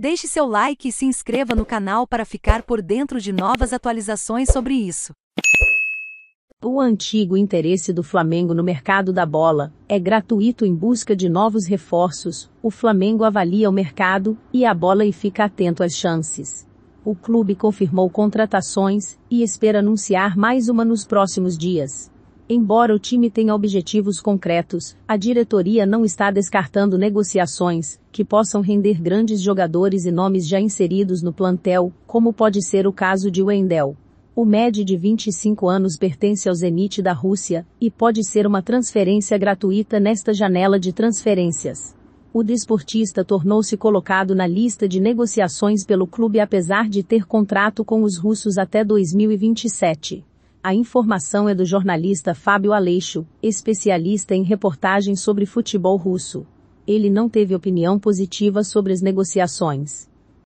Deixe seu like e se inscreva no canal para ficar por dentro de novas atualizações sobre isso. O antigo interesse do Flamengo no mercado da bola é gratuito em busca de novos reforços. O Flamengo avalia o mercado e a bola e fica atento às chances. O clube confirmou contratações e espera anunciar mais uma nos próximos dias. Embora o time tenha objetivos concretos, a diretoria não está descartando negociações que possam render grandes jogadores e nomes já inseridos no plantel, como pode ser o caso de Wendell. O médio de 25 anos pertence ao Zenit da Rússia e pode ser uma transferência gratuita nesta janela de transferências o desportista tornou-se colocado na lista de negociações pelo clube apesar de ter contrato com os russos até 2027. A informação é do jornalista Fábio Aleixo, especialista em reportagens sobre futebol russo. Ele não teve opinião positiva sobre as negociações.